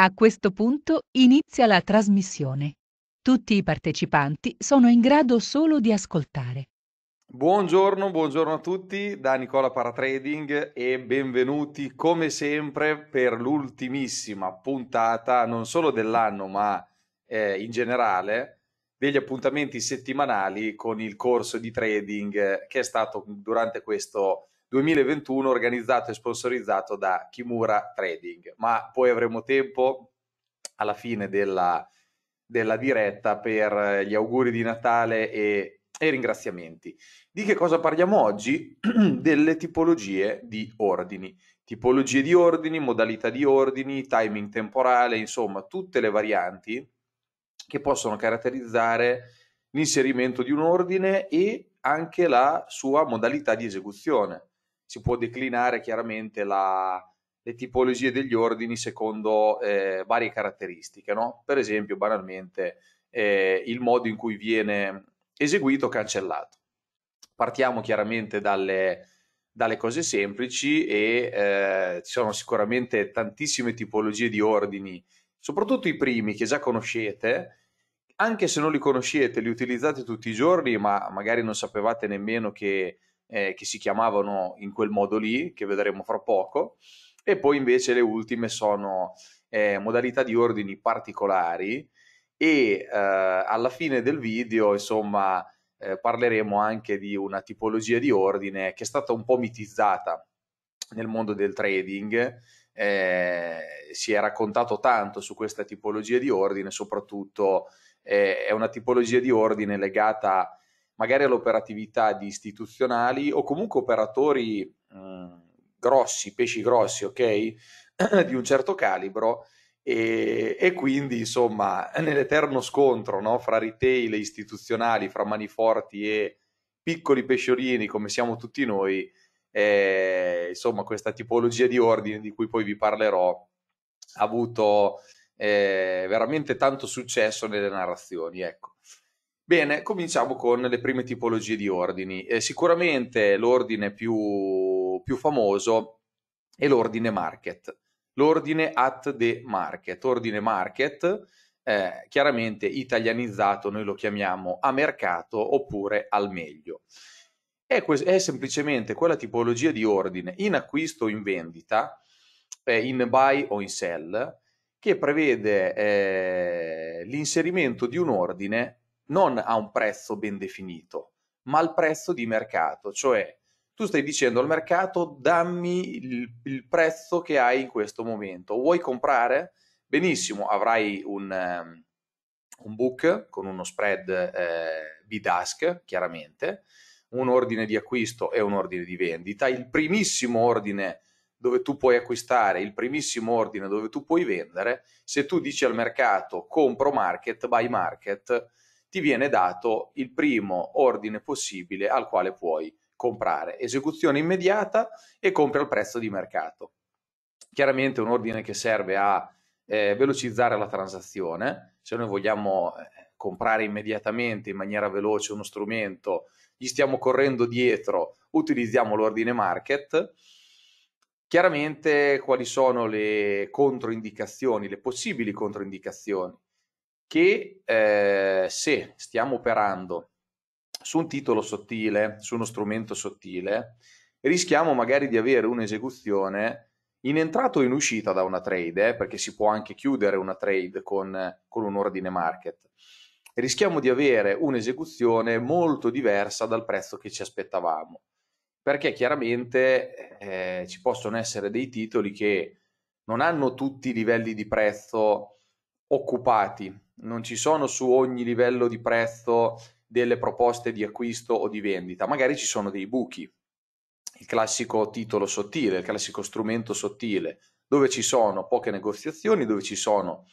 A questo punto inizia la trasmissione. Tutti i partecipanti sono in grado solo di ascoltare. Buongiorno, buongiorno a tutti da Nicola Paratrading e benvenuti come sempre per l'ultimissima puntata non solo dell'anno ma eh, in generale degli appuntamenti settimanali con il corso di trading che è stato durante questo 2021 organizzato e sponsorizzato da Kimura Trading. Ma poi avremo tempo alla fine della, della diretta per gli auguri di Natale e, e ringraziamenti. Di che cosa parliamo oggi? Delle tipologie di ordini. Tipologie di ordini, modalità di ordini, timing temporale, insomma tutte le varianti che possono caratterizzare l'inserimento di un ordine e anche la sua modalità di esecuzione si può declinare chiaramente la, le tipologie degli ordini secondo eh, varie caratteristiche, no? per esempio banalmente eh, il modo in cui viene eseguito o cancellato. Partiamo chiaramente dalle, dalle cose semplici e eh, ci sono sicuramente tantissime tipologie di ordini, soprattutto i primi che già conoscete, anche se non li conoscete, li utilizzate tutti i giorni, ma magari non sapevate nemmeno che eh, che si chiamavano in quel modo lì, che vedremo fra poco, e poi invece le ultime sono eh, modalità di ordini particolari e eh, alla fine del video, insomma, eh, parleremo anche di una tipologia di ordine che è stata un po' mitizzata nel mondo del trading. Eh, si è raccontato tanto su questa tipologia di ordine, soprattutto eh, è una tipologia di ordine legata a magari all'operatività di istituzionali o comunque operatori mh, mm, grossi, pesci grossi, ok? di un certo calibro e, e quindi insomma nell'eterno scontro no? fra retail e istituzionali, fra maniforti e piccoli pesciolini come siamo tutti noi, eh, insomma questa tipologia di ordine di cui poi vi parlerò ha avuto eh, veramente tanto successo nelle narrazioni, ecco. Bene, cominciamo con le prime tipologie di ordini. Eh, sicuramente l'ordine più, più famoso è l'ordine market, l'ordine at the market, ordine market, eh, chiaramente italianizzato noi lo chiamiamo a mercato oppure al meglio. È, è semplicemente quella tipologia di ordine in acquisto o in vendita, eh, in buy o in sell, che prevede eh, l'inserimento di un ordine non a un prezzo ben definito, ma al prezzo di mercato, cioè tu stai dicendo al mercato dammi il, il prezzo che hai in questo momento, vuoi comprare? Benissimo, avrai un, um, un book con uno spread eh, bidask, chiaramente, un ordine di acquisto e un ordine di vendita, il primissimo ordine dove tu puoi acquistare, il primissimo ordine dove tu puoi vendere, se tu dici al mercato compro market buy market, ti viene dato il primo ordine possibile al quale puoi comprare. Esecuzione immediata e compra al prezzo di mercato. Chiaramente un ordine che serve a eh, velocizzare la transazione. Se noi vogliamo eh, comprare immediatamente in maniera veloce uno strumento, gli stiamo correndo dietro, utilizziamo l'ordine market. Chiaramente quali sono le controindicazioni, le possibili controindicazioni? che eh, se stiamo operando su un titolo sottile, su uno strumento sottile, rischiamo magari di avere un'esecuzione in entrata o in uscita da una trade, eh, perché si può anche chiudere una trade con, con un ordine market. Rischiamo di avere un'esecuzione molto diversa dal prezzo che ci aspettavamo, perché chiaramente eh, ci possono essere dei titoli che non hanno tutti i livelli di prezzo occupati, non ci sono su ogni livello di prezzo delle proposte di acquisto o di vendita, magari ci sono dei buchi, il classico titolo sottile, il classico strumento sottile, dove ci sono poche negoziazioni, dove ci sono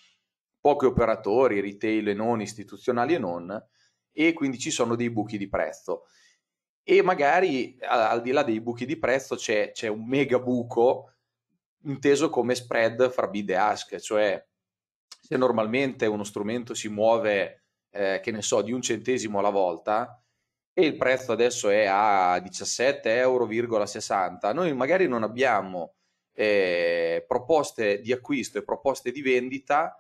pochi operatori, retail e non, istituzionali e non, e quindi ci sono dei buchi di prezzo. E magari al di là dei buchi di prezzo c'è, c'è un mega buco inteso come spread fra bid e ask, cioè se normalmente uno strumento si muove, eh, che ne so, di un centesimo alla volta e il prezzo adesso è a 17,60 euro, noi magari non abbiamo eh, proposte di acquisto e proposte di vendita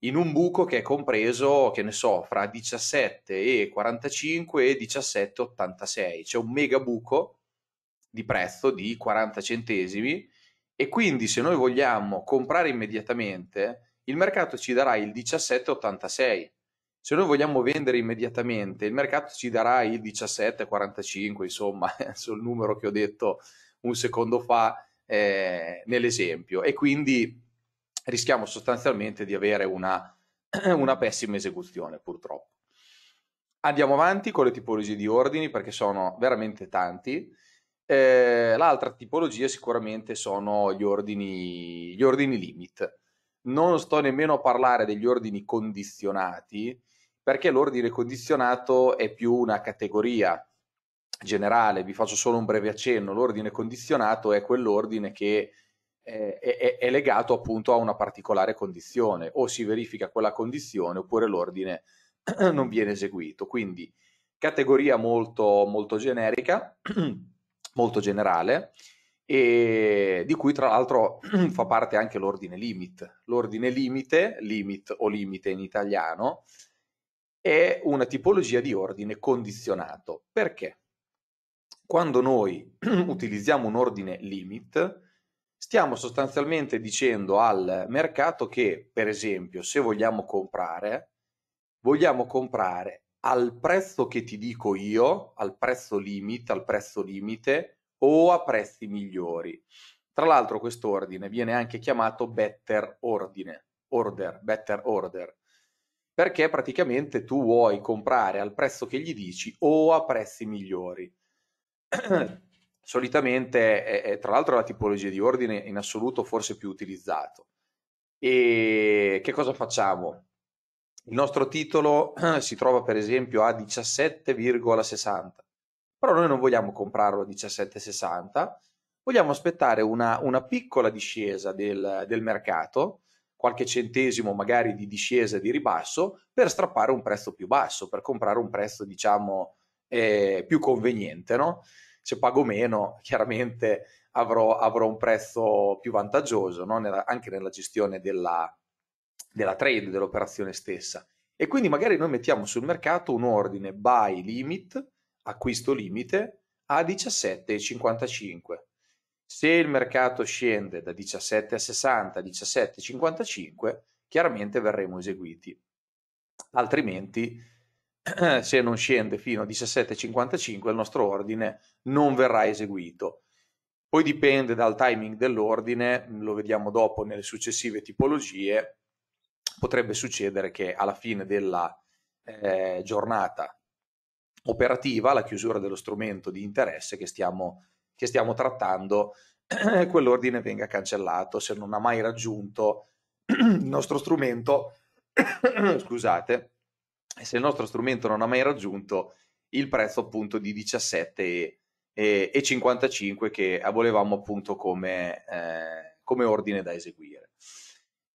in un buco che è compreso, che ne so, fra 17,45 e e 17,86. C'è un mega buco di prezzo di 40 centesimi e quindi se noi vogliamo comprare immediatamente il mercato ci darà il 17,86. Se noi vogliamo vendere immediatamente, il mercato ci darà il 17,45, insomma, sul numero che ho detto un secondo fa eh, nell'esempio. E quindi rischiamo sostanzialmente di avere una, una pessima esecuzione, purtroppo. Andiamo avanti con le tipologie di ordini perché sono veramente tanti. Eh, l'altra tipologia sicuramente sono gli ordini, gli ordini limit non sto nemmeno a parlare degli ordini condizionati, perché l'ordine condizionato è più una categoria generale, vi faccio solo un breve accenno, l'ordine condizionato è quell'ordine che è, eh, è, è legato appunto a una particolare condizione, o si verifica quella condizione oppure l'ordine non viene eseguito, quindi categoria molto, molto generica, molto generale, e di cui tra l'altro fa parte anche l'ordine limit. L'ordine limite, limit o limite in italiano, è una tipologia di ordine condizionato. Perché? Quando noi utilizziamo un ordine limit, stiamo sostanzialmente dicendo al mercato che, per esempio, se vogliamo comprare, vogliamo comprare al prezzo che ti dico io, al prezzo limit, al prezzo limite, o a prezzi migliori. Tra l'altro quest'ordine viene anche chiamato better ordine, order, better order, perché praticamente tu vuoi comprare al prezzo che gli dici o a prezzi migliori. Solitamente è, è tra l'altro la tipologia di ordine in assoluto forse più utilizzato. E che cosa facciamo? Il nostro titolo si trova per esempio a 17,60 però noi non vogliamo comprarlo a 17,60, vogliamo aspettare una, una piccola discesa del, del, mercato, qualche centesimo magari di discesa e di ribasso, per strappare un prezzo più basso, per comprare un prezzo diciamo eh, più conveniente, no? Se pago meno, chiaramente avrò, avrò un prezzo più vantaggioso, no? nella, anche nella gestione della, della trade, dell'operazione stessa. E quindi magari noi mettiamo sul mercato un ordine buy limit, acquisto limite a 17,55. Se il mercato scende da 17,60 a 17,55, chiaramente verremo eseguiti. Altrimenti, se non scende fino a 17,55, il nostro ordine non verrà eseguito. Poi dipende dal timing dell'ordine, lo vediamo dopo nelle successive tipologie. Potrebbe succedere che alla fine della eh, giornata operativa la chiusura dello strumento di interesse che stiamo, che stiamo trattando, quell'ordine venga cancellato se non ha mai raggiunto il nostro strumento, scusate, se il nostro strumento non ha mai raggiunto il prezzo appunto di 17,55 che volevamo appunto come, eh, come ordine da eseguire.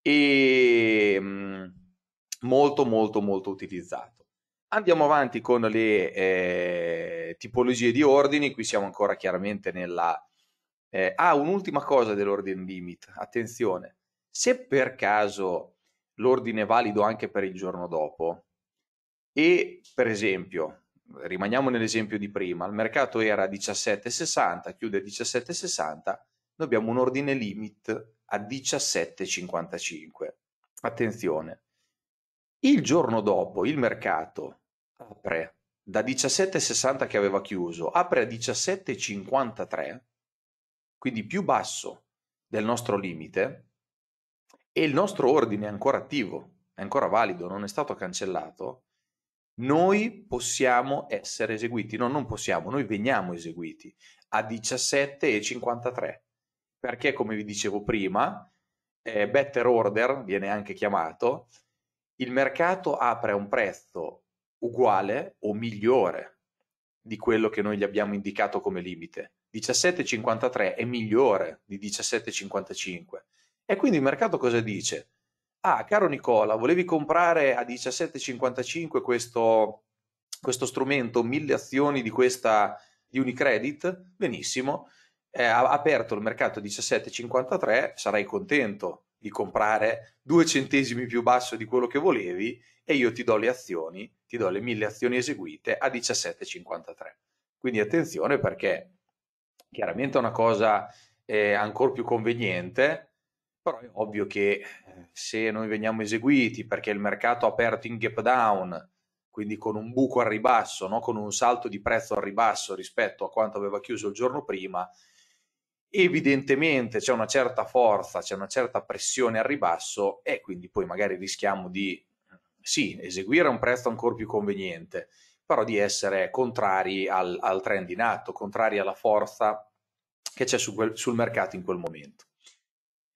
E mm, molto molto molto utilizzato. Andiamo avanti con le eh, tipologie di ordini, qui siamo ancora chiaramente nella... Eh, ah, un'ultima cosa dell'ordine limit, attenzione, se per caso l'ordine è valido anche per il giorno dopo e per esempio, rimaniamo nell'esempio di prima, il mercato era 17,60, chiude 17,60, noi abbiamo un ordine limit a 17,55. Attenzione, il giorno dopo il mercato apre da 17,60 che aveva chiuso, apre a 17,53, quindi più basso del nostro limite, e il nostro ordine è ancora attivo, è ancora valido, non è stato cancellato, noi possiamo essere eseguiti, no non possiamo, noi veniamo eseguiti a 17,53, perché come vi dicevo prima, eh, better order viene anche chiamato, il mercato apre a un prezzo uguale o migliore di quello che noi gli abbiamo indicato come limite. 17,53 è migliore di 17,55. E quindi il mercato cosa dice? Ah, caro Nicola, volevi comprare a 17,55 questo, questo strumento, mille azioni di questa di Unicredit? Benissimo, eh, ha aperto il mercato a 17,53, sarai contento di comprare due centesimi più basso di quello che volevi e io ti do le azioni ti do le 1000 azioni eseguite a 17,53. Quindi attenzione perché chiaramente è una cosa eh, ancora più conveniente, però è ovvio che eh, se noi veniamo eseguiti perché il mercato ha aperto in gap down, quindi con un buco al ribasso, no? con un salto di prezzo al ribasso rispetto a quanto aveva chiuso il giorno prima, evidentemente c'è una certa forza, c'è una certa pressione al ribasso e quindi poi magari rischiamo di sì, eseguire a un prezzo ancora più conveniente, però di essere contrari al, al trend in atto, contrari alla forza che c'è su quel, sul mercato in quel momento.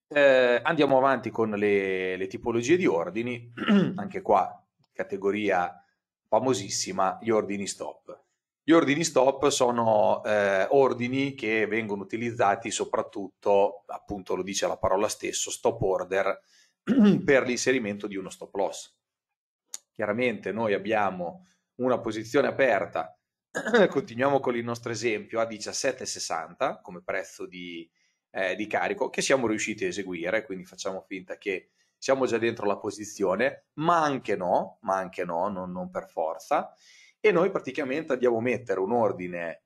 Eh, andiamo avanti con le, le tipologie di ordini, anche qua categoria famosissima, gli ordini stop. Gli ordini stop sono eh, ordini che vengono utilizzati soprattutto, appunto lo dice la parola stesso, stop order, per l'inserimento di uno stop loss. Chiaramente noi abbiamo una posizione aperta, continuiamo con il nostro esempio, a 17,60 come prezzo di, eh, di carico che siamo riusciti a eseguire, quindi facciamo finta che siamo già dentro la posizione, ma anche no, ma anche no, non, non per forza, e noi praticamente andiamo a mettere un ordine,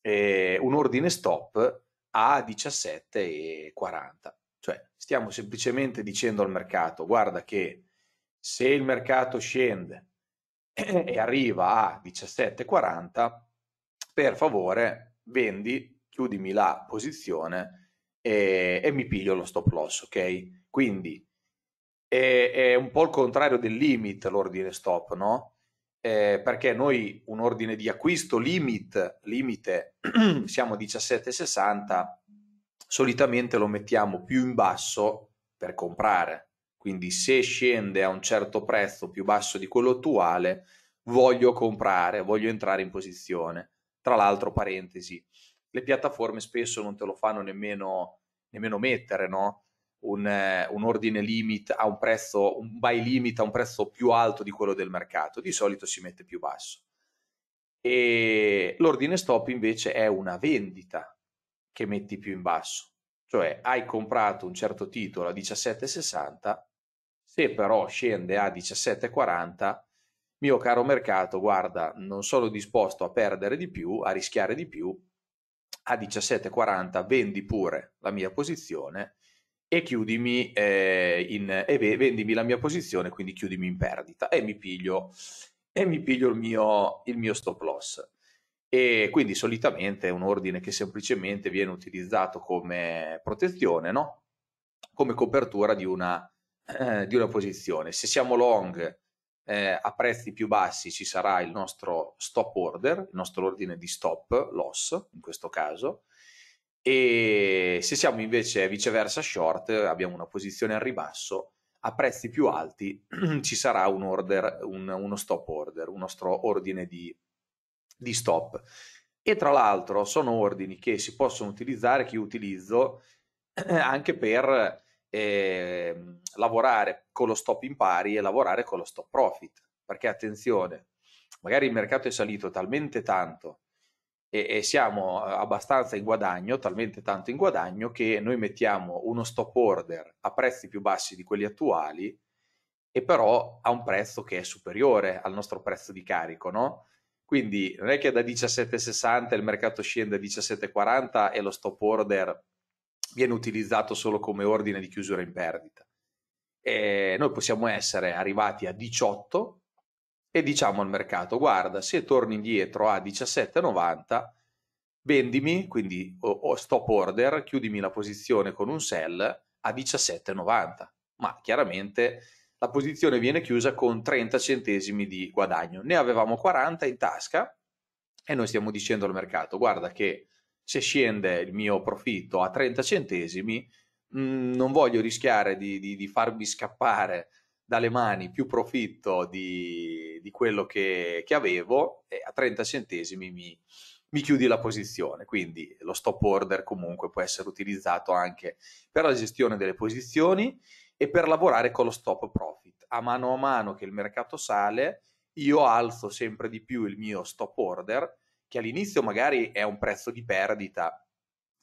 eh, un ordine stop a 17,40. Cioè stiamo semplicemente dicendo al mercato, guarda che se il mercato scende e arriva a 17,40, per favore vendi, chiudimi la posizione e, e mi piglio lo stop loss, ok? Quindi è, è, un po' il contrario del limit l'ordine stop, no? Eh, perché noi un ordine di acquisto limit, limite, siamo 17,60, solitamente lo mettiamo più in basso per comprare quindi se scende a un certo prezzo più basso di quello attuale, voglio comprare, voglio entrare in posizione. Tra l'altro, parentesi, le piattaforme spesso non te lo fanno nemmeno, nemmeno mettere, no? Un, eh, un, ordine limit a un prezzo, un buy limit a un prezzo più alto di quello del mercato, di solito si mette più basso. E l'ordine stop invece è una vendita che metti più in basso, cioè hai comprato un certo titolo a 17,60, se però scende a 17,40, mio caro mercato, guarda, non sono disposto a perdere di più, a rischiare di più, a 17,40 vendi pure la mia posizione e chiudimi eh, in, e vendimi la mia posizione, quindi chiudimi in perdita e mi piglio, e mi piglio il, mio, il mio stop loss. E quindi solitamente è un ordine che semplicemente viene utilizzato come protezione, no? come copertura di una eh, di una posizione. Se siamo long eh, a prezzi più bassi ci sarà il nostro stop order, il nostro ordine di stop loss in questo caso e se siamo invece viceversa short abbiamo una posizione al ribasso a prezzi più alti ci sarà un order, un, uno stop order, un nostro ordine di, di stop e tra l'altro sono ordini che si possono utilizzare, che io utilizzo anche per eh, lavorare con lo stop in pari e lavorare con lo stop profit. Perché attenzione, magari il mercato è salito talmente tanto e, e, siamo eh, abbastanza in guadagno, talmente tanto in guadagno che noi mettiamo uno stop order a prezzi più bassi di quelli attuali e però a un prezzo che è superiore al nostro prezzo di carico, no? Quindi non è che da 17,60 il mercato scende a 17,40 e lo stop order viene utilizzato solo come ordine di chiusura in perdita. E noi possiamo essere arrivati a 18 e diciamo al mercato, guarda, se torni indietro a 17,90, vendimi, quindi o, o stop order, chiudimi la posizione con un sell a 17,90. Ma chiaramente la posizione viene chiusa con 30 centesimi di guadagno. Ne avevamo 40 in tasca e noi stiamo dicendo al mercato, guarda che se scende il mio profitto a 30 centesimi, mh, mm, non voglio rischiare di, di, di, farmi scappare dalle mani più profitto di, di quello che, che, avevo e a 30 centesimi mi, mi chiudi la posizione. Quindi lo stop order comunque può essere utilizzato anche per la gestione delle posizioni e per lavorare con lo stop profit. A mano a mano che il mercato sale, io alzo sempre di più il mio stop order che all'inizio magari è un prezzo di perdita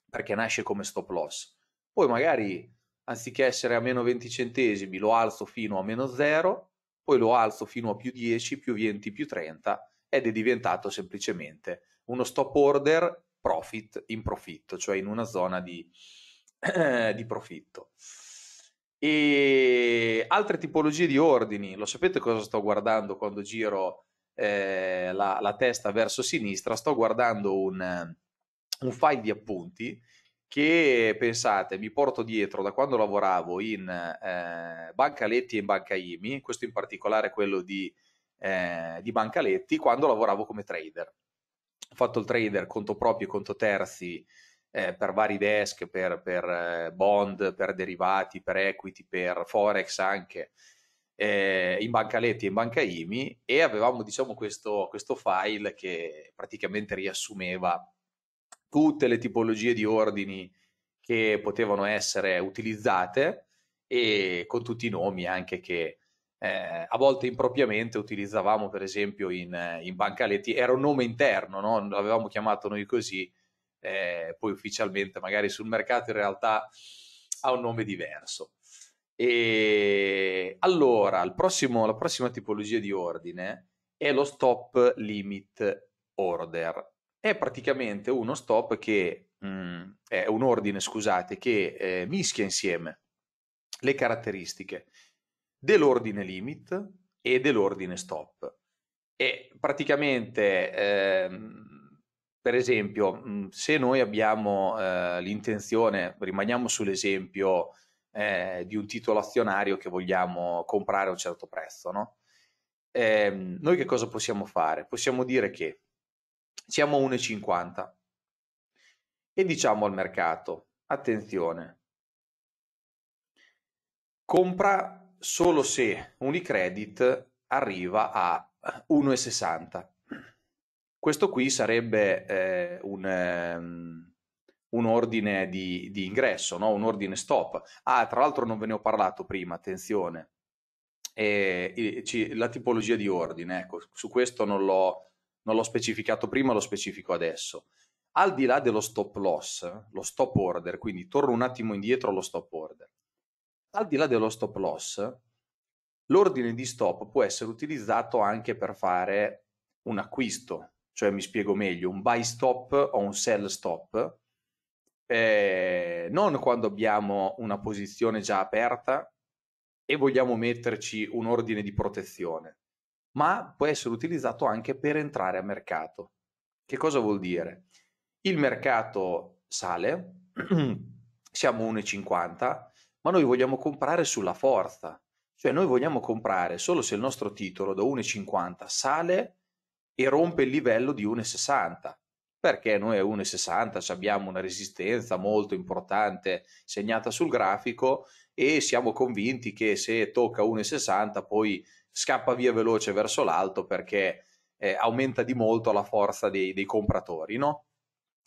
perché nasce come stop loss, poi magari anziché essere a meno 20 centesimi lo alzo fino a meno 0, poi lo alzo fino a più 10, più 20, più 30 ed è diventato semplicemente uno stop order profit in profitto, cioè in una zona di, di profitto. E altre tipologie di ordini, lo sapete cosa sto guardando quando giro eh, la, la, testa verso sinistra, sto guardando un, un file di appunti che pensate mi porto dietro da quando lavoravo in eh, Banca Letti e in Banca IMI, questo in particolare quello di, eh, di Banca Letti, quando lavoravo come trader. Ho fatto il trader conto proprio e conto terzi eh, per vari desk, per, per eh, bond, per derivati, per equity, per forex anche, eh, in Banca Letti e in Banca IMI e avevamo diciamo questo, questo file che praticamente riassumeva tutte le tipologie di ordini che potevano essere utilizzate e con tutti i nomi anche che eh, a volte impropriamente utilizzavamo per esempio in, in Bancaletti, era un nome interno, no? l'avevamo chiamato noi così, eh, poi ufficialmente magari sul mercato in realtà ha un nome diverso. E allora, prossimo, la prossima tipologia di ordine è lo stop limit order. È praticamente uno stop che mh, mm, è un ordine, scusate, che eh, mischia insieme le caratteristiche dell'ordine limit e dell'ordine stop. E praticamente, ehm, per esempio, mm, se noi abbiamo eh, l'intenzione, rimaniamo sull'esempio eh, di un titolo azionario che vogliamo comprare a un certo prezzo. No? Eh, noi che cosa possiamo fare? Possiamo dire che siamo a 1,50 e diciamo al mercato, attenzione, compra solo se Unicredit arriva a 1,60. Questo qui sarebbe eh, un, ehm, un ordine di, di ingresso, no? un ordine stop. Ah, tra l'altro non ve ne ho parlato prima, attenzione. E, e, la tipologia di ordine, ecco, su questo non l'ho, non l'ho specificato prima, lo specifico adesso. Al di là dello stop loss, lo stop order, quindi torno un attimo indietro allo stop order. Al di là dello stop loss, l'ordine di stop può essere utilizzato anche per fare un acquisto, cioè mi spiego meglio, un buy stop o un sell stop eh, non quando abbiamo una posizione già aperta e vogliamo metterci un ordine di protezione, ma può essere utilizzato anche per entrare a mercato. Che cosa vuol dire? Il mercato sale, siamo 1,50, ma noi vogliamo comprare sulla forza, cioè noi vogliamo comprare solo se il nostro titolo da 1,50 sale e rompe il livello di 1,60 perché noi a 1,60 abbiamo una resistenza molto importante segnata sul grafico e siamo convinti che se tocca 1,60 poi scappa via veloce verso l'alto perché eh, aumenta di molto la forza dei, dei compratori. No?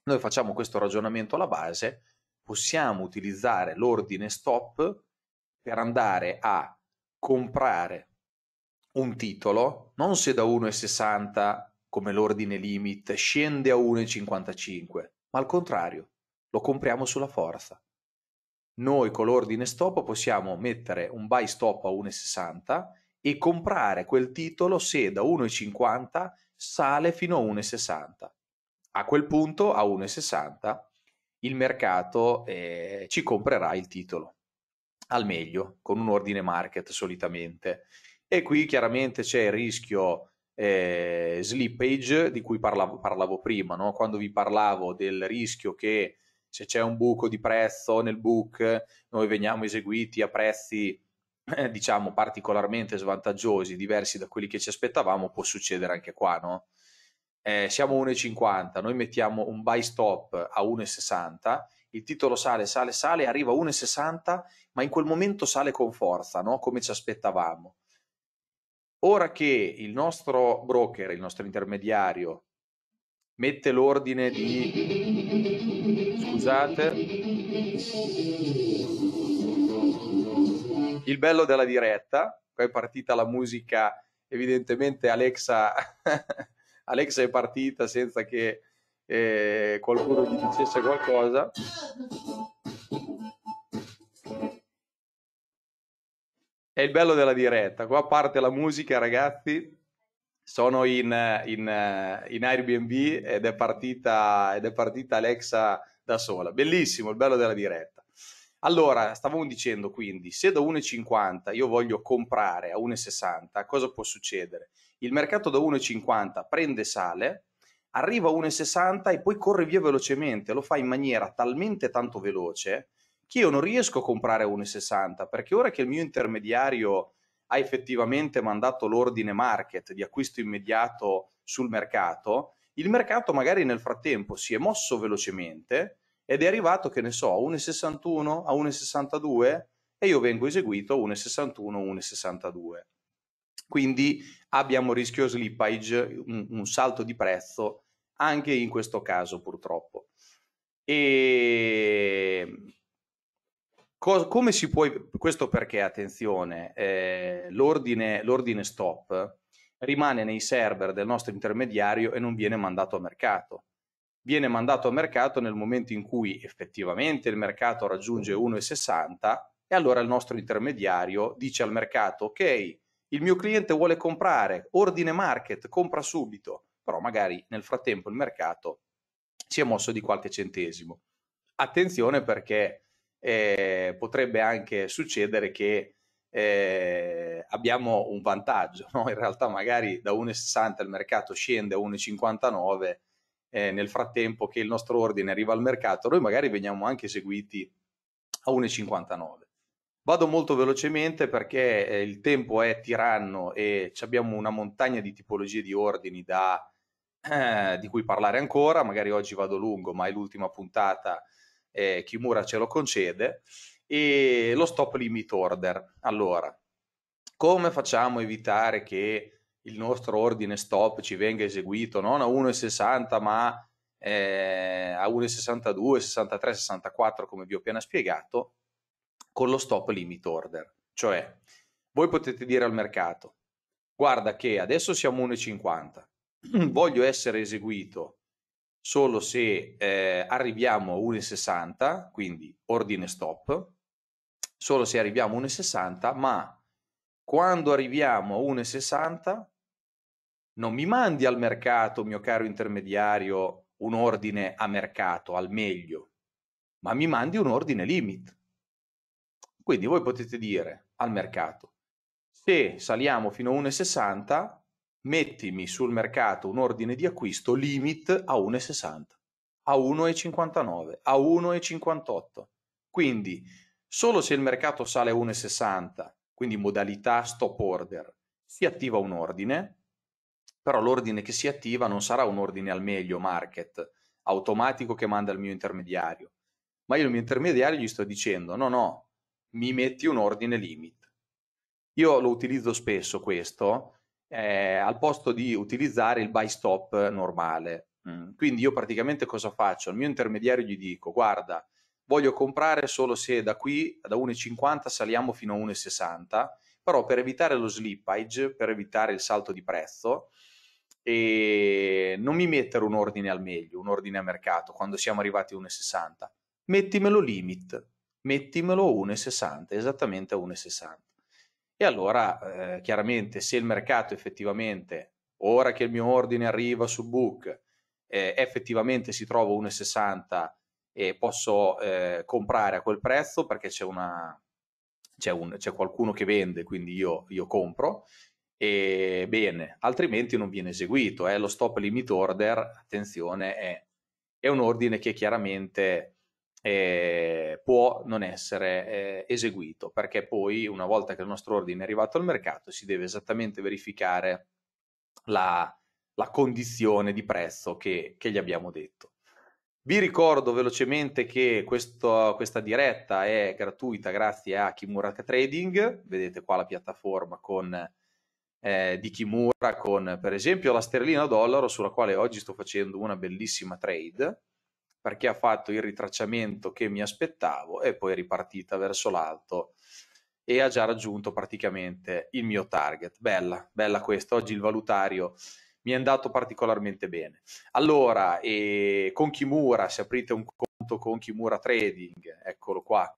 Noi facciamo questo ragionamento alla base, possiamo utilizzare l'ordine stop per andare a comprare un titolo, non se da 1,60 come l'ordine limit scende a 1,55, ma al contrario, lo compriamo sulla forza. Noi con l'ordine stop possiamo mettere un buy stop a 1,60 e comprare quel titolo se da 1,50 sale fino a 1,60. A quel punto, a 1,60, il mercato eh, ci comprerà il titolo al meglio, con un ordine market solitamente. E qui chiaramente c'è il rischio eh, slippage di cui parlavo, parlavo prima, no? quando vi parlavo del rischio che se c'è un buco di prezzo nel book noi veniamo eseguiti a prezzi eh, diciamo particolarmente svantaggiosi, diversi da quelli che ci aspettavamo, può succedere anche qua, no? Eh, siamo 1,50, noi mettiamo un buy stop a 1,60, il titolo sale, sale, sale, arriva a 1,60, ma in quel momento sale con forza, no? come ci aspettavamo. Ora che il nostro broker, il nostro intermediario, mette l'ordine di... Scusate. Il bello della diretta, qua è partita la musica, evidentemente Alexa, Alexa è partita senza che eh, qualcuno gli dicesse qualcosa. è il bello della diretta. Qua parte la musica, ragazzi. Sono in, in, in Airbnb ed è, partita, ed è partita Alexa da sola. Bellissimo, il bello della diretta. Allora, stavamo dicendo quindi, se da 1,50 io voglio comprare a 1,60, cosa può succedere? Il mercato da 1,50 prende sale, arriva a 1,60 e poi corre via velocemente, lo fa in maniera talmente tanto veloce che io non riesco a comprare a 1,60 perché ora che il mio intermediario ha effettivamente mandato l'ordine market di acquisto immediato sul mercato, il mercato magari nel frattempo si è mosso velocemente ed è arrivato, che ne so, a 1,61, a 1,62 e io vengo eseguito a 1,61, 1,62. Quindi abbiamo rischio slippage, un, un salto di prezzo anche in questo caso purtroppo. E Co- come si può, questo perché, attenzione, eh, l'ordine, l'ordine stop rimane nei server del nostro intermediario e non viene mandato a mercato. Viene mandato a mercato nel momento in cui effettivamente il mercato raggiunge 1,60 e allora il nostro intermediario dice al mercato ok, il mio cliente vuole comprare, ordine market, compra subito, però magari nel frattempo il mercato si è mosso di qualche centesimo. Attenzione perché eh, potrebbe anche succedere che eh, abbiamo un vantaggio. No? In realtà magari da 1,60 il mercato scende a 1,59, eh, nel frattempo che il nostro ordine arriva al mercato, noi magari veniamo anche seguiti a 1,59. Vado molto velocemente perché eh, il tempo è tiranno e abbiamo una montagna di tipologie di ordini da, eh, di cui parlare ancora, magari oggi vado lungo, ma è l'ultima puntata eh, Kimura ce lo concede, e lo stop limit order. Allora, come facciamo a evitare che il nostro ordine stop ci venga eseguito non a 1,60 ma eh, a 1,62, 63, 64 come vi ho appena spiegato, con lo stop limit order. Cioè, voi potete dire al mercato, guarda che adesso siamo 1,50, voglio essere eseguito solo se eh, arriviamo a 1,60, quindi ordine stop, solo se arriviamo a 1,60, ma quando arriviamo a 1,60 non mi mandi al mercato, mio caro intermediario, un ordine a mercato, al meglio, ma mi mandi un ordine limit. Quindi voi potete dire al mercato, se saliamo fino a 1,60 mettimi sul mercato un ordine di acquisto limit a 1,60, a 1,59, a 1,58. Quindi solo se il mercato sale a 1,60, quindi modalità stop order, si attiva un ordine, però l'ordine che si attiva non sarà un ordine al meglio market automatico che manda il mio intermediario, ma io il mio intermediario gli sto dicendo no no, mi metti un ordine limit. Io lo utilizzo spesso questo eh, al posto di utilizzare il buy stop normale. Mm. Quindi io praticamente cosa faccio? Al mio intermediario gli dico, guarda, voglio comprare solo se da qui, da 1,50 saliamo fino a 1,60, però per evitare lo slippage, per evitare il salto di prezzo, e non mi mettere un ordine al meglio, un ordine a mercato quando siamo arrivati a 1,60, mettimelo limit, mettimelo 1,60, esattamente a 1,60. E allora, eh, chiaramente, se il mercato effettivamente, ora che il mio ordine arriva su Book, eh, effettivamente si trova 1,60 e posso eh, comprare a quel prezzo perché c'è, una, c'è, un, c'è qualcuno che vende, quindi io, io compro, e bene, altrimenti non viene eseguito. Eh. Lo stop limit order, attenzione, è, è un ordine che chiaramente eh, può non essere eh, eseguito perché poi una volta che il nostro ordine è arrivato al mercato si deve esattamente verificare la, la condizione di prezzo che, che, gli abbiamo detto. Vi ricordo velocemente che questo, questa diretta è gratuita grazie a Kimura Trading, vedete qua la piattaforma con, eh, di Kimura con per esempio la sterlina dollaro sulla quale oggi sto facendo una bellissima trade perché ha fatto il ritracciamento che mi aspettavo e poi è ripartita verso l'alto e ha già raggiunto praticamente il mio target. Bella, bella questa. Oggi il valutario mi è andato particolarmente bene. Allora, eh, con Kimura, se aprite un conto con Kimura Trading, eccolo qua,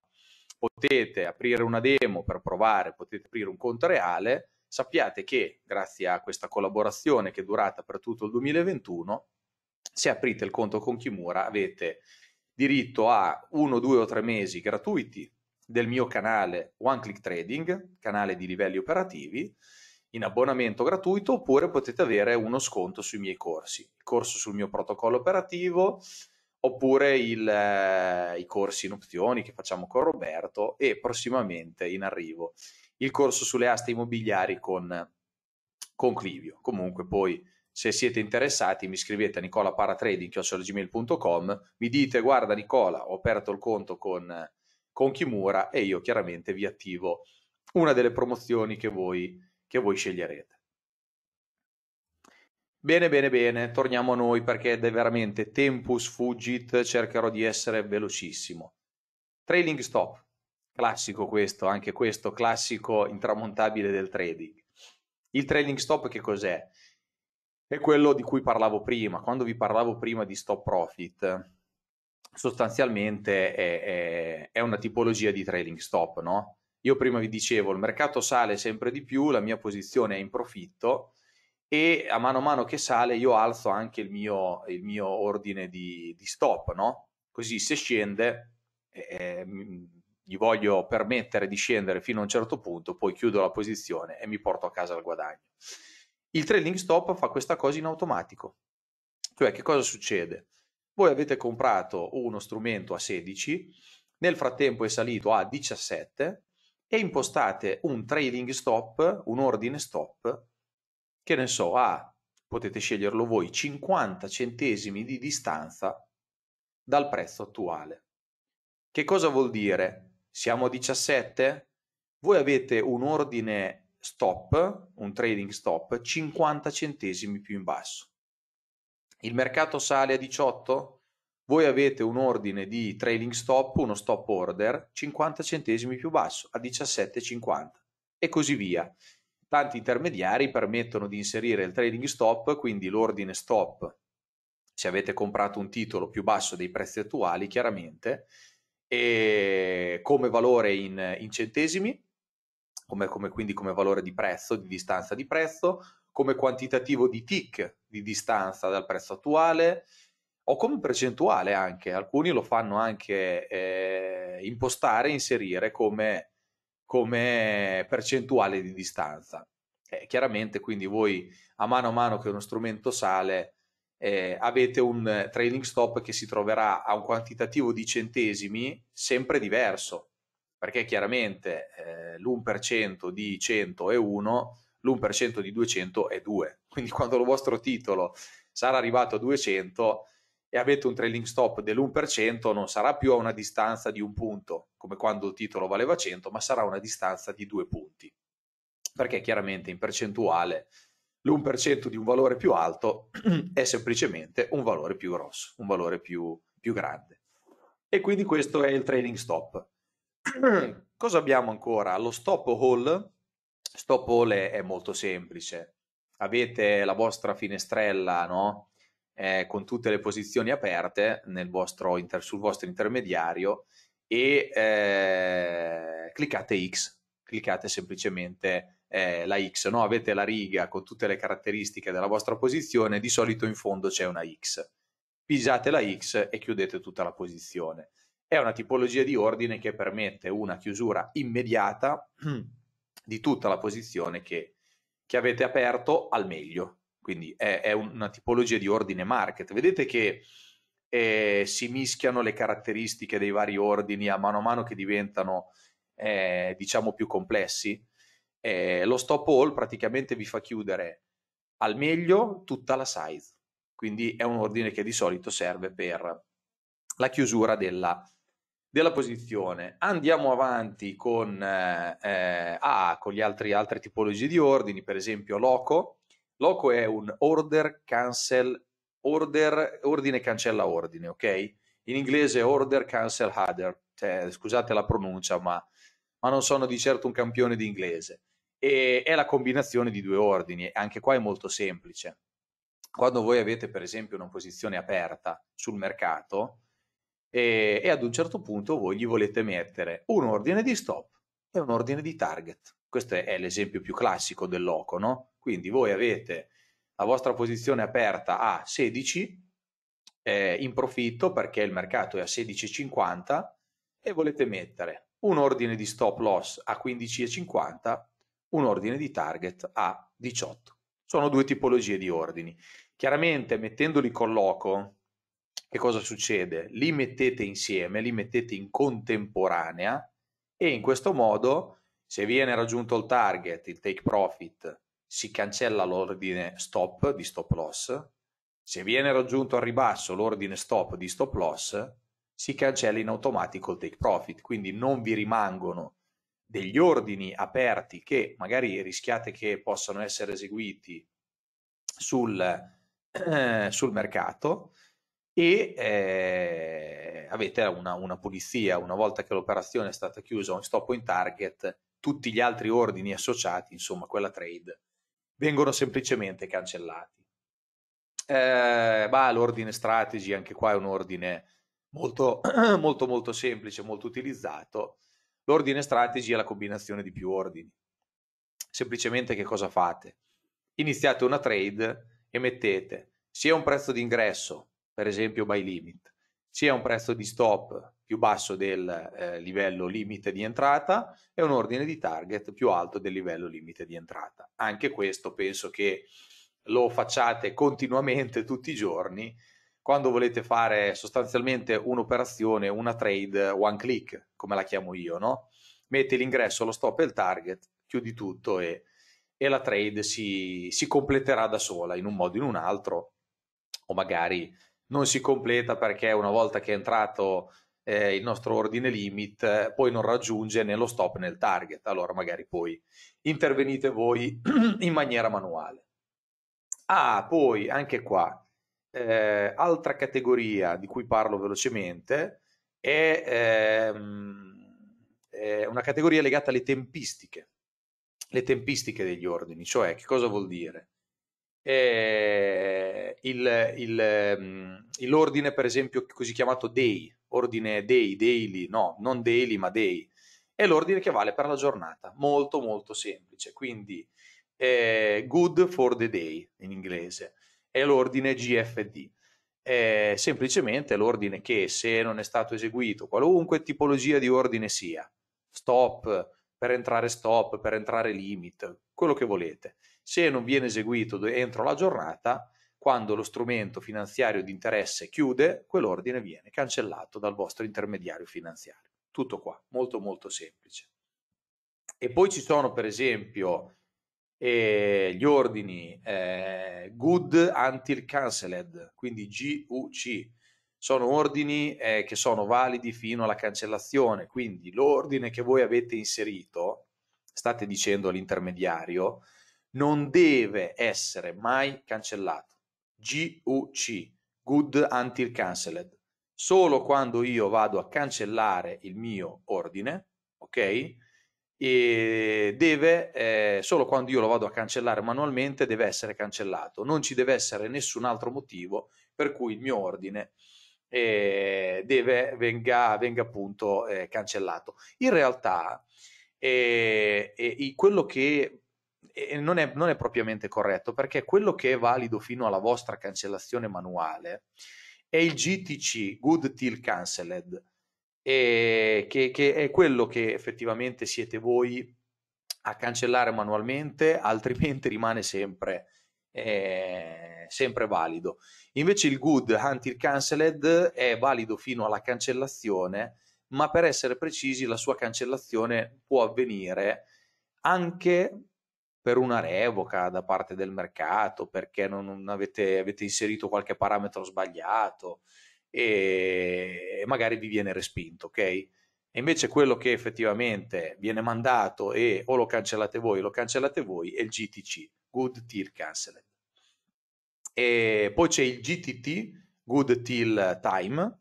potete aprire una demo per provare, potete aprire un conto reale, sappiate che grazie a questa collaborazione che è durata per tutto il 2021, se aprite il conto con Kimura avete diritto a uno, due o tre mesi gratuiti del mio canale One Click Trading, canale di livelli operativi, in abbonamento gratuito oppure potete avere uno sconto sui miei corsi, il corso sul mio protocollo operativo oppure il, eh, i corsi in opzioni che facciamo con Roberto e prossimamente in arrivo il corso sulle aste immobiliari con, con Clivio. Comunque poi se siete interessati mi scrivete a nicolaparatrading.com, mi dite guarda Nicola ho aperto il conto con, con Kimura e io chiaramente vi attivo una delle promozioni che voi, che voi sceglierete. Bene, bene, bene, torniamo a noi perché è veramente tempus fugit, cercherò di essere velocissimo. Trailing stop, classico questo, anche questo classico intramontabile del trading. Il trailing stop che cos'è? è quello di cui parlavo prima. Quando vi parlavo prima di stop profit, sostanzialmente è, è, è una tipologia di trailing stop, no? Io prima vi dicevo, il mercato sale sempre di più, la mia posizione è in profitto e a mano a mano che sale io alzo anche il mio, il mio ordine di, di, stop, no? Così se scende, eh, eh gli voglio permettere di scendere fino a un certo punto, poi chiudo la posizione e mi porto a casa il guadagno. Il trailing stop fa questa cosa in automatico. Cioè, che cosa succede? Voi avete comprato uno strumento a 16, nel frattempo è salito a 17 e impostate un trailing stop, un ordine stop, che ne so, a, potete sceglierlo voi, 50 centesimi di distanza dal prezzo attuale. Che cosa vuol dire? Siamo a 17? Voi avete un ordine stop, un trading stop, 50 centesimi più in basso. Il mercato sale a 18? Voi avete un ordine di trailing stop, uno stop order, 50 centesimi più basso, a 17,50 e così via. Tanti intermediari permettono di inserire il trading stop, quindi l'ordine stop, se avete comprato un titolo più basso dei prezzi attuali, chiaramente, e come valore in, in centesimi, come, come, quindi come valore di prezzo, di distanza di prezzo, come quantitativo di tick di distanza dal prezzo attuale o come percentuale anche, alcuni lo fanno anche eh, impostare, inserire come, come percentuale di distanza. Eh, chiaramente quindi voi a mano a mano che uno strumento sale eh, avete un eh, trailing stop che si troverà a un quantitativo di centesimi sempre diverso perché chiaramente eh, l'1% di 100 è 1, l'1% di 200 è 2. Quindi quando il vostro titolo sarà arrivato a 200 e avete un trailing stop dell'1%, non sarà più a una distanza di un punto, come quando il titolo valeva 100, ma sarà a una distanza di due punti. Perché chiaramente in percentuale l'1% di un valore più alto è semplicemente un valore più grosso, un valore più, più grande. E quindi questo è il trailing stop. Cosa abbiamo ancora? Lo stop all. Stop all è, molto semplice. Avete la vostra finestrella, no? eh, con tutte le posizioni aperte vostro inter, sul vostro intermediario e eh, cliccate X, cliccate semplicemente eh, la X, no? avete la riga con tutte le caratteristiche della vostra posizione, di solito in fondo c'è una X. Pigiate la X e chiudete tutta la posizione è una tipologia di ordine che permette una chiusura immediata di tutta la posizione che, che avete aperto al meglio. Quindi è, è, una tipologia di ordine market. Vedete che eh, si mischiano le caratteristiche dei vari ordini a mano a mano che diventano eh, diciamo più complessi. Eh, lo stop all praticamente vi fa chiudere al meglio tutta la size. Quindi è un ordine che di solito serve per la chiusura della della posizione. Andiamo avanti con, eh, ah, con le altre, altre tipologie di ordini, per esempio Loco. Loco è un order cancel, order, ordine cancella ordine, ok? In inglese order cancel header, cioè, scusate la pronuncia, ma, ma non sono di certo un campione di inglese. E è la combinazione di due ordini, anche qua è molto semplice. Quando voi avete per esempio una posizione aperta sul mercato, e, e ad un certo punto voi gli volete mettere un ordine di stop e un ordine di target. Questo è l'esempio più classico del loco, no? Quindi voi avete la vostra posizione aperta a 16 eh, in profitto perché il mercato è a 16,50 e volete mettere un ordine di stop loss a 15,50, un ordine di target a 18. Sono due tipologie di ordini. Chiaramente mettendoli con loco che cosa succede? Li mettete insieme, li mettete in contemporanea e in questo modo, se viene raggiunto il target, il take profit, si cancella l'ordine stop di stop loss, se viene raggiunto al ribasso l'ordine stop di stop loss, si cancella in automatico il take profit, quindi non vi rimangono degli ordini aperti che magari rischiate che possano essere eseguiti sul, eh, sul mercato, e eh, avete una, una, pulizia. Una volta che l'operazione è stata chiusa un stop in target, tutti gli altri ordini associati, insomma quella trade, vengono semplicemente cancellati. Eh, l'ordine strategy, anche qua è un ordine molto, molto, molto semplice, molto utilizzato. L'ordine strategy è la combinazione di più ordini. Semplicemente che cosa fate? Iniziate una trade e mettete sia un prezzo d'ingresso per esempio buy limit, sia un prezzo di stop più basso del eh, livello limite di entrata e un ordine di target più alto del livello limite di entrata. Anche questo penso che lo facciate continuamente tutti i giorni quando volete fare sostanzialmente un'operazione, una trade one click, come la chiamo io, no? Metti l'ingresso, lo stop e il target, chiudi tutto e, e la trade si, si completerà da sola in un modo o in un altro o magari non si completa perché una volta che è entrato eh, il nostro ordine limit eh, poi non raggiunge né lo stop né il target, allora magari poi intervenite voi in maniera manuale. Ah, poi anche qua, eh, altra categoria di cui parlo velocemente è, eh, è una categoria legata alle tempistiche, le tempistiche degli ordini, cioè che cosa vuol dire? eh, il, il, mm, l'ordine, per esempio, così chiamato day, ordine day, daily, no, non daily ma day, è l'ordine che vale per la giornata, molto molto semplice, quindi eh, good for the day in inglese, è l'ordine GFD. È eh, semplicemente l'ordine che se non è stato eseguito, qualunque tipologia di ordine sia, stop, per entrare stop, per entrare limit, quello che volete, se non viene eseguito entro la giornata, quando lo strumento finanziario di interesse chiude, quell'ordine viene cancellato dal vostro intermediario finanziario. Tutto qua, molto molto semplice. E poi ci sono per esempio eh, gli ordini eh, good until cancelled, quindi GUC, sono ordini eh, che sono validi fino alla cancellazione, quindi l'ordine che voi avete inserito, state dicendo all'intermediario, non deve essere mai cancellato. GUC, Good Until Cancelled. Solo quando io vado a cancellare il mio ordine, ok? E deve, eh, solo quando io lo vado a cancellare manualmente, deve essere cancellato. Non ci deve essere nessun altro motivo per cui il mio ordine eh, deve, venga, venga appunto eh, cancellato. In realtà, eh, quello che non è, non è propriamente corretto perché quello che è valido fino alla vostra cancellazione manuale è il GTC, Good Till Cancelled, che, che, è quello che effettivamente siete voi a cancellare manualmente, altrimenti rimane sempre, eh, sempre valido. Invece il Good Until Cancelled è valido fino alla cancellazione, ma per essere precisi la sua cancellazione può avvenire anche per una revoca da parte del mercato, perché non, non avete, avete, inserito qualche parametro sbagliato e, magari vi viene respinto, ok? E invece quello che effettivamente viene mandato e o lo cancellate voi o lo cancellate voi è il GTC, Good Till Cancelled. E poi c'è il GTT, Good Till Time,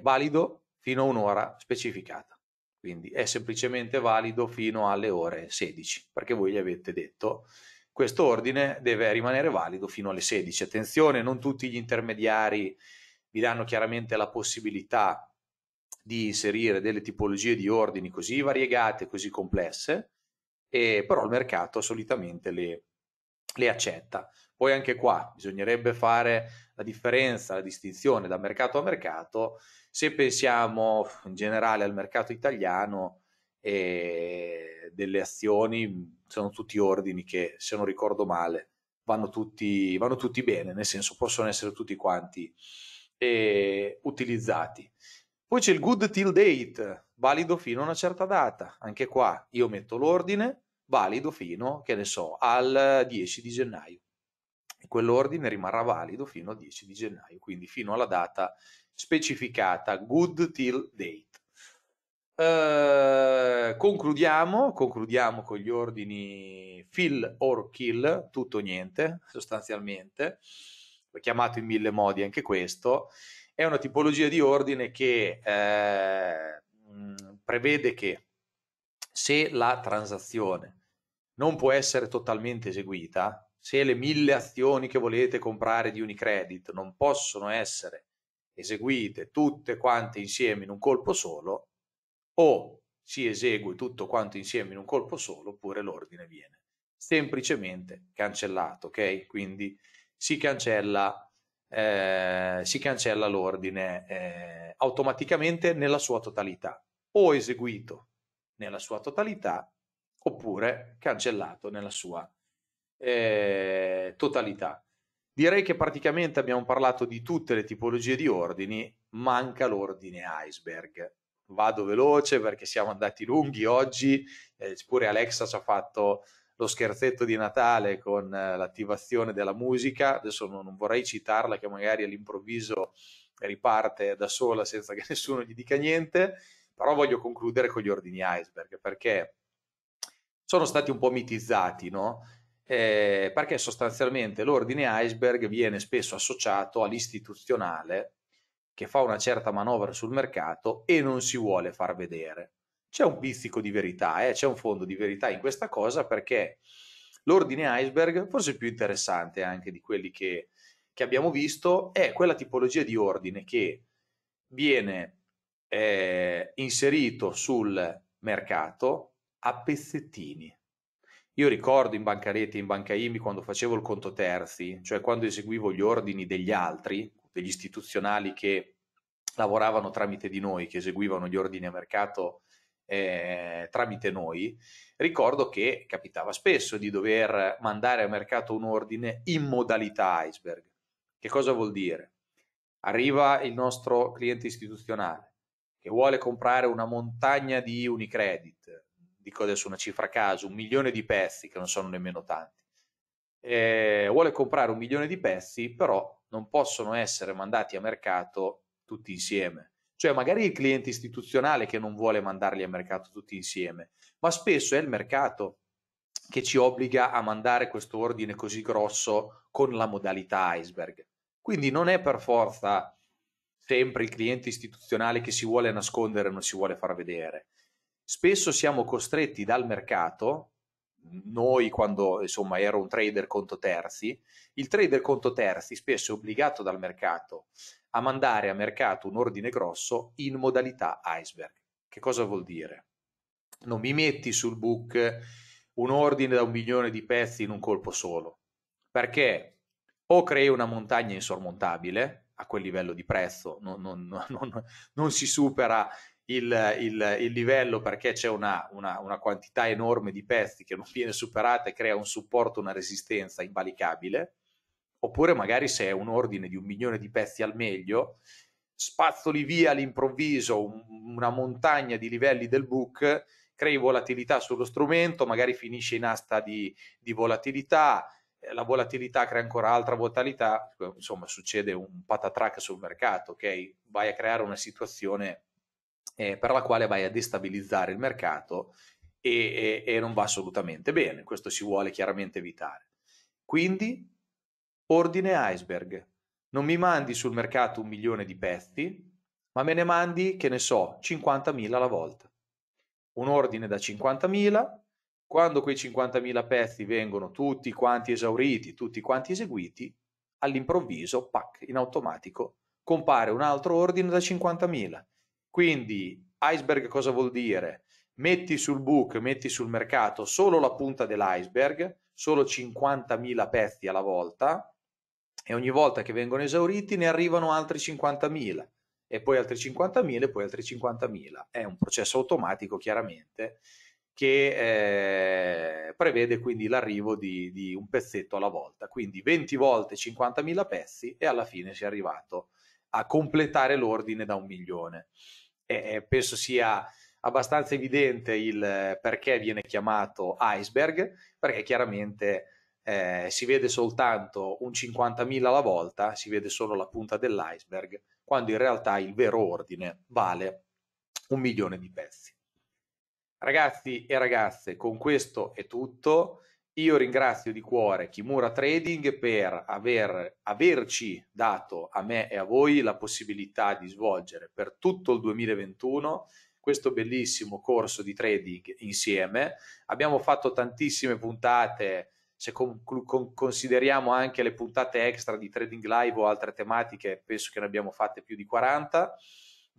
valido fino a un'ora specificata. Quindi è semplicemente valido fino alle ore 16, perché voi gli avete detto questo ordine deve rimanere valido fino alle 16. Attenzione, non tutti gli intermediari vi danno chiaramente la possibilità di inserire delle tipologie di ordini così variegate, così complesse, e però il mercato solitamente le, le accetta. Poi anche qua bisognerebbe fare la differenza, la distinzione da mercato a mercato, se pensiamo in generale al mercato italiano, eh, delle azioni mm, sono tutti ordini che, se non ricordo male, vanno tutti, vanno tutti bene, nel senso possono essere tutti quanti eh, utilizzati. Poi c'è il good till date, valido fino a una certa data. Anche qua io metto l'ordine, valido fino, che ne so, al 10 di gennaio quell'ordine rimarrà valido fino al 10 di gennaio, quindi fino alla data specificata, good till date. Uh, concludiamo, concludiamo con gli ordini fill or kill, tutto o niente sostanzialmente, chiamato in mille modi anche questo, è una tipologia di ordine che eh, mm, prevede che se la transazione non può essere totalmente eseguita, se le mille azioni che volete comprare di Unicredit non possono essere eseguite tutte quante insieme in un colpo solo, o si esegue tutto quanto insieme in un colpo solo, oppure l'ordine viene semplicemente cancellato, ok? Quindi si cancella, eh, si cancella l'ordine eh, automaticamente nella sua totalità, o eseguito nella sua totalità, oppure cancellato nella sua totalità eh, totalità. Direi che praticamente abbiamo parlato di tutte le tipologie di ordini, manca l'ordine iceberg. Vado veloce perché siamo andati lunghi oggi, eh, pure Alexa ci ha fatto lo scherzetto di Natale con eh, l'attivazione della musica, adesso non, non vorrei citarla che magari all'improvviso riparte da sola senza che nessuno gli dica niente, però voglio concludere con gli ordini iceberg perché sono stati un po' mitizzati, no? eh, perché sostanzialmente l'ordine iceberg viene spesso associato all'istituzionale che fa una certa manovra sul mercato e non si vuole far vedere. C'è un pizzico di verità, eh? c'è un fondo di verità in questa cosa perché l'ordine iceberg, forse più interessante anche di quelli che, che abbiamo visto, è quella tipologia di ordine che viene eh, inserito sul mercato a pezzettini. Io ricordo in Banca Rete, in Banca IMI quando facevo il conto terzi, cioè quando eseguivo gli ordini degli altri, degli istituzionali che lavoravano tramite di noi, che eseguivano gli ordini a mercato eh, tramite noi, ricordo che capitava spesso di dover mandare a mercato un ordine in modalità iceberg. Che cosa vuol dire? Arriva il nostro cliente istituzionale che vuole comprare una montagna di Unicredit, dico adesso una cifra a caso, un milione di pezzi, che non sono nemmeno tanti, eh, vuole comprare un milione di pezzi, però non possono essere mandati a mercato tutti insieme. Cioè magari il cliente istituzionale che non vuole mandarli a mercato tutti insieme, ma spesso è il mercato che ci obbliga a mandare questo ordine così grosso con la modalità iceberg. Quindi non è per forza sempre il cliente istituzionale che si vuole nascondere e non si vuole far vedere. Spesso siamo costretti dal mercato, noi quando insomma ero un trader conto terzi, il trader conto terzi spesso è obbligato dal mercato a mandare a mercato un ordine grosso in modalità iceberg. Che cosa vuol dire? Non mi metti sul book un ordine da un milione di pezzi in un colpo solo, perché o crei una montagna insormontabile a quel livello di prezzo, non, non, non, non si supera il, il, il livello perché c'è una, una, una, quantità enorme di pezzi che non viene superata e crea un supporto, una resistenza invalicabile, oppure magari se è un ordine di un milione di pezzi al meglio, spazzoli via all'improvviso una montagna di livelli del book, crei volatilità sullo strumento, magari finisce in asta di, di volatilità, eh, la volatilità crea ancora altra volatilità, insomma succede un patatrack sul mercato, ok? Vai a creare una situazione eh, per la quale vai a destabilizzare il mercato e, e, e non va assolutamente bene. Questo si vuole chiaramente evitare. Quindi, ordine iceberg. Non mi mandi sul mercato un milione di pezzi, ma me ne mandi, che ne so, 50.000 alla volta. Un ordine da 50.000, quando quei 50.000 pezzi vengono tutti quanti esauriti, tutti quanti eseguiti, all'improvviso, pac, in automatico, compare un altro ordine da 50.000 quindi iceberg cosa vuol dire? Metti sul book, metti sul mercato solo la punta dell'iceberg, solo 50.000 pezzi alla volta e ogni volta che vengono esauriti ne arrivano altri 50.000 e poi altri 50.000 e poi altri 50.000. È un processo automatico chiaramente che eh, prevede quindi l'arrivo di, di, un pezzetto alla volta, quindi 20 volte 50.000 pezzi e alla fine si è arrivato a completare l'ordine da un milione. E penso sia abbastanza evidente il eh, perché viene chiamato iceberg, perché chiaramente eh, si vede soltanto un 50.000 alla volta, si vede solo la punta dell'iceberg, quando in realtà il vero ordine vale un milione di pezzi. Ragazzi e ragazze, con questo è tutto. Io ringrazio di cuore Kimura Trading per aver, averci dato a me e a voi la possibilità di svolgere per tutto il 2021 questo bellissimo corso di trading insieme. Abbiamo fatto tantissime puntate, se con, con, consideriamo anche le puntate extra di Trading Live o altre tematiche, penso che ne abbiamo fatte più di 40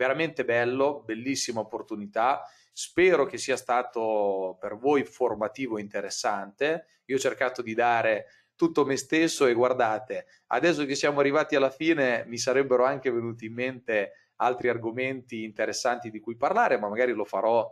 veramente bello, bellissima opportunità. Spero che sia stato per voi formativo e interessante. Io ho cercato di dare tutto me stesso e guardate, adesso che siamo arrivati alla fine mi sarebbero anche venuti in mente altri argomenti interessanti di cui parlare, ma magari lo farò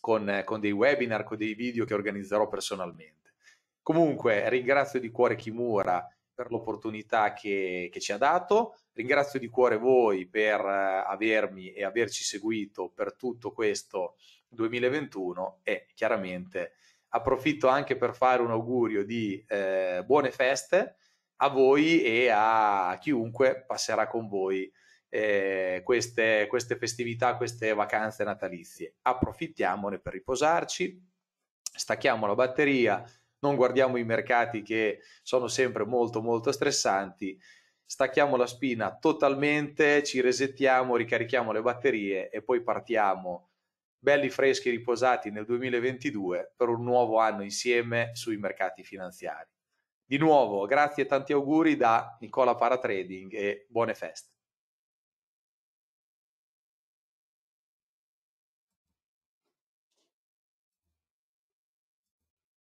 con, con dei webinar, con dei video che organizzerò personalmente. Comunque ringrazio di cuore Kimura per l'opportunità che, che ci ha dato Ringrazio di cuore voi per eh, avermi e averci seguito per tutto questo 2021 e chiaramente approfitto anche per fare un augurio di eh, buone feste a voi e a chiunque passerà con voi eh, queste, queste festività, queste vacanze natalizie. Approfittiamone per riposarci, stacchiamo la batteria, non guardiamo i mercati che sono sempre molto molto stressanti stacchiamo la spina totalmente, ci resettiamo, ricarichiamo le batterie e poi partiamo belli freschi riposati nel 2022 per un nuovo anno insieme sui mercati finanziari. Di nuovo, grazie e tanti auguri da Nicola Paratrading e buone feste.